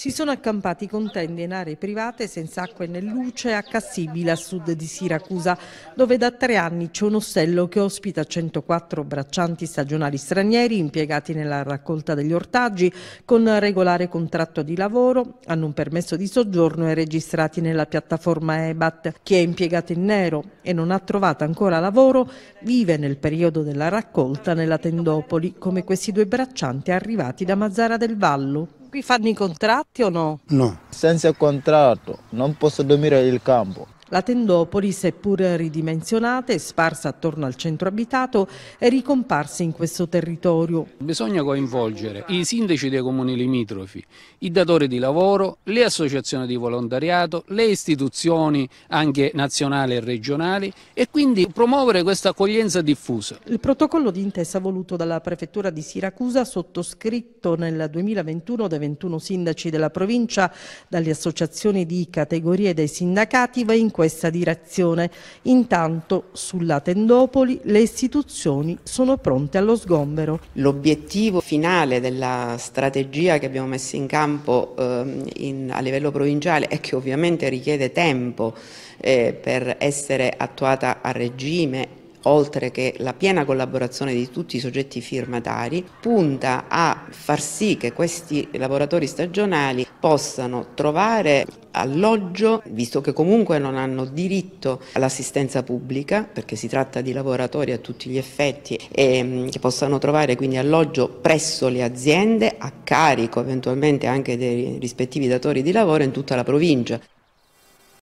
si sono accampati con tende in aree private senza acqua e né luce a Cassibile, a sud di Siracusa, dove da tre anni c'è un ostello che ospita 104 braccianti stagionali stranieri impiegati nella raccolta degli ortaggi con regolare contratto di lavoro, hanno un permesso di soggiorno e registrati nella piattaforma EBAT. Chi è impiegato in nero e non ha trovato ancora lavoro vive nel periodo della raccolta nella Tendopoli, come questi due braccianti arrivati da Mazzara del Vallo qui fanno i contratti o no? No, senza contratto non posso dormire il campo. La Tendopoli, seppur ridimensionata e sparsa attorno al centro abitato, è ricomparsa in questo territorio. Bisogna coinvolgere i sindaci dei comuni limitrofi, i datori di lavoro, le associazioni di volontariato, le istituzioni anche nazionali e regionali e quindi promuovere questa accoglienza diffusa. Il protocollo d'intesa voluto dalla Prefettura di Siracusa, sottoscritto nel 2021 dai 21 sindaci della provincia, dalle associazioni di categorie e dai sindacati, va in questa direzione. Intanto sulla Tendopoli le istituzioni sono pronte allo sgombero. L'obiettivo finale della strategia che abbiamo messo in campo eh, in, a livello provinciale è che ovviamente richiede tempo eh, per essere attuata a regime oltre che la piena collaborazione di tutti i soggetti firmatari, punta a far sì che questi lavoratori stagionali possano trovare alloggio, visto che comunque non hanno diritto all'assistenza pubblica, perché si tratta di lavoratori a tutti gli effetti, e mm, che possano trovare quindi alloggio presso le aziende a carico eventualmente anche dei rispettivi datori di lavoro in tutta la provincia.